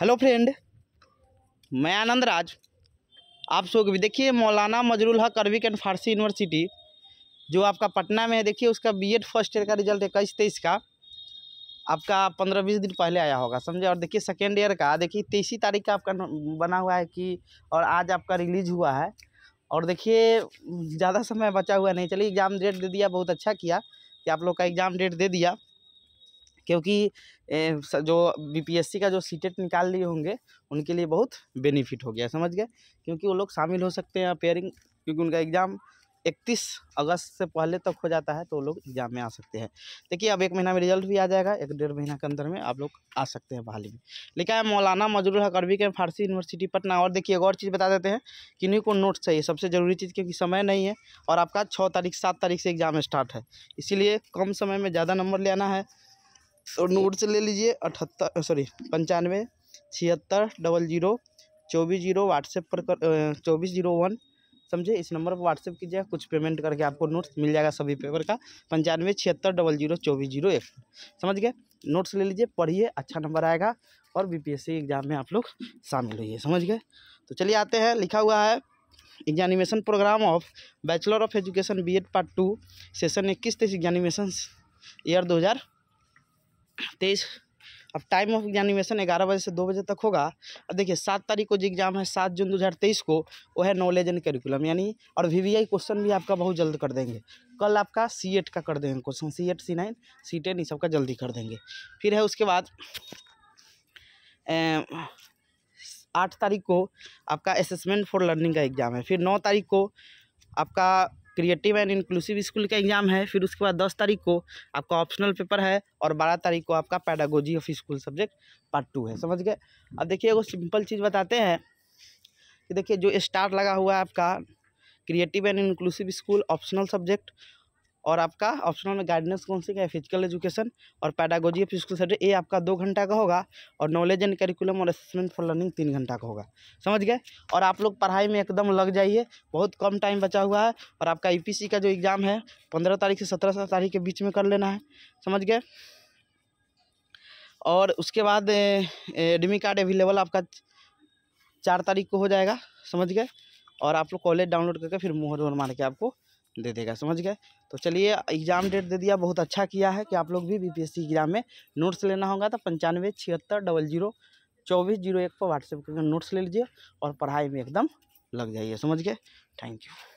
hello friend मैं आनंद राज आप सो भी देखिए मौलाना मजरुल हक अरबिक एंड फारसी यूनिवर्सिटी जो आपका पटना में है देखिए उसका बीएड फर्स्ट ईयर का रिजल्ट इक्कीस तेईस का आपका पंद्रह बीस दिन पहले आया होगा समझे और देखिए सेकेंड ईयर का देखिए तेईसी तारीख का आपका बना हुआ है कि और आज आपका रिलीज हुआ है और देखिए ज़्यादा समय बचा हुआ नहीं चलिए एग्ज़ाम डेट दे दिया बहुत अच्छा किया कि आप लोग का एग्ज़ाम डेट दे दिया क्योंकि जो बीपीएससी का जो सीटेट e निकाल लिए होंगे उनके लिए बहुत बेनिफिट हो गया समझ गए क्योंकि वो लोग शामिल हो सकते हैं अपेयरिंग क्योंकि उनका एग्ज़ाम इकतीस अगस्त से पहले तक हो जाता है तो लोग एग्ज़ाम में आ सकते हैं देखिए अब एक महीना में रिजल्ट भी आ जाएगा एक डेढ़ महीना के अंदर में आप लोग आ सकते हैं बहाली में लिखा है मौलाना मजरूर हक अरबी के फारसी यूनिवर्सिटी पटना और देखिए एक और चीज़ बता देते हैं कि नहीं को नोट्स चाहिए सबसे ज़रूरी चीज़ क्योंकि समय नहीं है और आपका छः तारीख सात तारीख से एग्ज़ाम स्टार्ट है इसीलिए कम समय में ज़्यादा नंबर लेना है और नोट से ले लीजिए अठहत्तर सॉरी पंचानवे छिहत्तर डबल जीरो चौबीस जीरो व्हाट्सएप पर कर चौबीस जीरो वन समझे इस नंबर पर व्हाट्सएप कीजिएगा कुछ पेमेंट करके आपको नोट्स मिल जाएगा सभी पेपर का पंचानवे छिहत्तर डबल जीरो चौबीस जीरो एक समझ गए नोट्स ले लीजिए पढ़िए अच्छा नंबर आएगा और बीपीएससी एग्ज़ाम में आप लोग शामिल होइए समझ गए तो चलिए आते हैं लिखा हुआ है examination programme of bachelor of education B part two session इक्कीस तेईस एग्जामिनेशन ईयर दो हज़ार तेईस अब टाइम ऑफ एग्जामिनेशन ग्यारह बजे से दो बजे तक होगा अब देखिए सात तारीख को जो एग्ज़ाम है सात जून दो हज़ार तेईस को वो है नॉलेज एंड करिकुलम यानी और वी वी आई क्वेश्चन भी आपका बहुत जल्द कर देंगे कल आपका सी एट का कर देंगे question C eight C nine C ten ये सबका जल्दी कर देंगे फिर है उसके बाद आठ तारीख को आपका असेसमेंट फॉर लर्निंग का एग्ज़ाम है फिर नौ तारीख को आपका क्रिएटिव एंड इंक्लूसिव स्कूल का एग्ज़ाम है फिर उसके बाद दस तारीख को आपका ऑप्शनल पेपर है और बारह तारीख को आपका pedagogy of school subject part two है समझ गए अब देखिए वो सिंपल चीज़ बताते हैं कि देखिए जो स्टार लगा हुआ है आपका creative and inclusive school optional subject और आपका ऑप्शनल में गाइडेंस काउंसिलिंग है फिजिकल एजुकेशन और पैडागोजी ऑफ स्कूल सब्जेक्ट ये आपका दो घंटा का होगा और नॉलेज एंड करिकुलम और असेसमेंट फॉर लर्निंग तीन घंटा का होगा समझ गए और आप लोग पढ़ाई में एकदम लग जाइए बहुत कम टाइम बचा हुआ है और आपका यूपीसी e का जो एग्ज़ाम है पंद्रह तारीख से सत्रह तारीख के बीच में कर लेना है समझ गए और उसके बाद एडमी कार्ड अवेलेबल आपका चार तारीख को हो जाएगा समझ गए और आप लोग कॉलेज डाउनलोड करके फिर मोहर वोहर मार के आपको दे देगा समझ गए तो चलिए एग्ज़ाम डेट दे दिया बहुत अच्छा किया है कि आप लोग भी बीपीएससी एग्ज़ाम में नोट्स लेना होगा तो पंचानवे छिहत्तर डबल जीरो चौबीस जीरो एक पर व्हाट्सएप करके नोट्स ले लीजिए और पढ़ाई में एकदम लग जाइए समझ गए थैंक यू